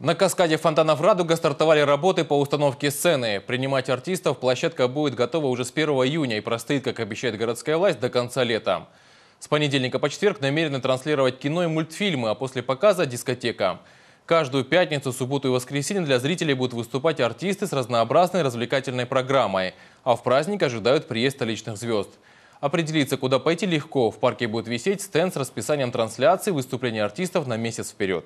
На каскаде фонтанов «Радуга» стартовали работы по установке сцены. Принимать артистов площадка будет готова уже с 1 июня и простоит, как обещает городская власть, до конца лета. С понедельника по четверг намерены транслировать кино и мультфильмы, а после показа – дискотека. Каждую пятницу, субботу и воскресенье для зрителей будут выступать артисты с разнообразной развлекательной программой, а в праздник ожидают приезд столичных звезд. Определиться, куда пойти, легко. В парке будет висеть стенд с расписанием трансляций выступлений артистов на месяц вперед.